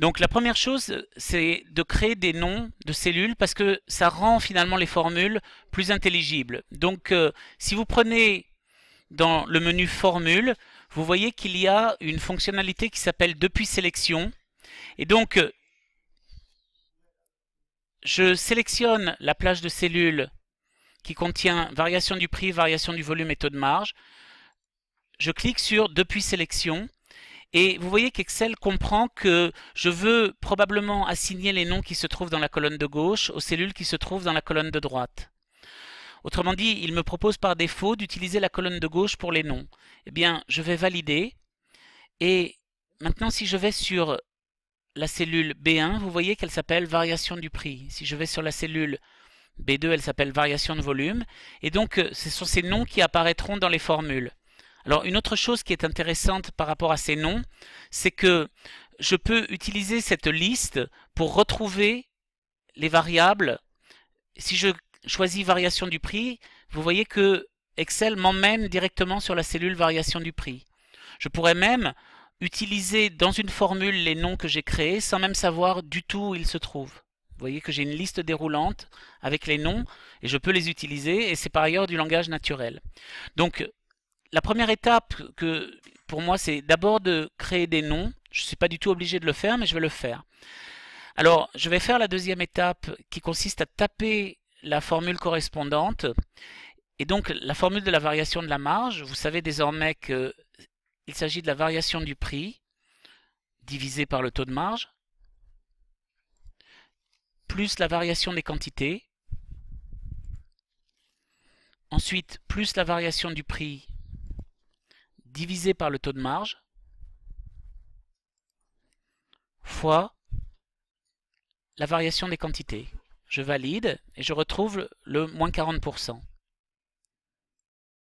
Donc la première chose, c'est de créer des noms de cellules parce que ça rend finalement les formules plus intelligibles. Donc euh, si vous prenez dans le menu formule, vous voyez qu'il y a une fonctionnalité qui s'appelle depuis sélection. Et donc euh, je sélectionne la plage de cellules qui contient variation du prix, variation du volume et taux de marge. Je clique sur depuis sélection et vous voyez qu'Excel comprend que je veux probablement assigner les noms qui se trouvent dans la colonne de gauche aux cellules qui se trouvent dans la colonne de droite. Autrement dit, il me propose par défaut d'utiliser la colonne de gauche pour les noms. Eh bien, je vais valider. Et maintenant, si je vais sur la cellule B1, vous voyez qu'elle s'appelle variation du prix. Si je vais sur la cellule B2, elle s'appelle variation de volume. Et donc, euh, ce sont ces noms qui apparaîtront dans les formules. Alors une autre chose qui est intéressante par rapport à ces noms, c'est que je peux utiliser cette liste pour retrouver les variables. Si je choisis variation du prix, vous voyez que Excel m'emmène directement sur la cellule variation du prix. Je pourrais même utiliser dans une formule les noms que j'ai créés sans même savoir du tout où ils se trouvent. Vous voyez que j'ai une liste déroulante avec les noms et je peux les utiliser et c'est par ailleurs du langage naturel. Donc la première étape que pour moi, c'est d'abord de créer des noms. Je ne suis pas du tout obligé de le faire, mais je vais le faire. Alors, je vais faire la deuxième étape qui consiste à taper la formule correspondante. Et donc, la formule de la variation de la marge, vous savez désormais qu'il euh, s'agit de la variation du prix divisé par le taux de marge, plus la variation des quantités, ensuite plus la variation du prix divisé par le taux de marge fois la variation des quantités. Je valide et je retrouve le moins 40%.